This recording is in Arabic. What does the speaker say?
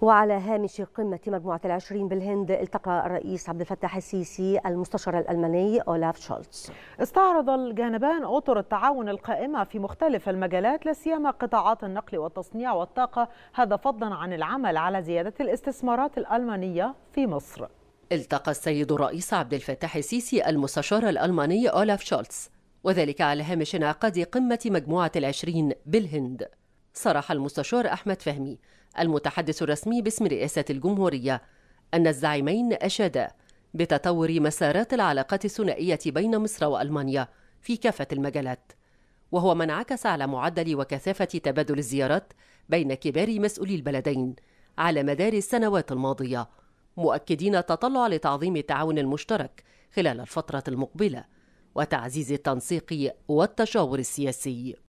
وعلى هامش قمة مجموعة العشرين بالهند التقى الرئيس عبد الفتاح السيسي المستشار الألماني أولاف شولتز استعرض الجانبان أطر التعاون القائمة في مختلف المجالات لا سيما قطاعات النقل والتصنيع والطاقة هذا فضلا عن العمل على زيادة الاستثمارات الألمانية في مصر التقى السيد الرئيس عبد الفتاح السيسي المستشار الألماني أولاف شولتز وذلك على هامش انعقاد قمة مجموعة العشرين بالهند صرح المستشار أحمد فهمي المتحدث الرسمي باسم رئاسة الجمهورية أن الزعيمين أشادا بتطور مسارات العلاقات الثنائية بين مصر وألمانيا في كافة المجالات وهو ما انعكس على معدل وكثافة تبادل الزيارات بين كبار مسؤولي البلدين على مدار السنوات الماضية مؤكدين التطلع لتعظيم التعاون المشترك خلال الفترة المقبلة وتعزيز التنسيق والتشاور السياسي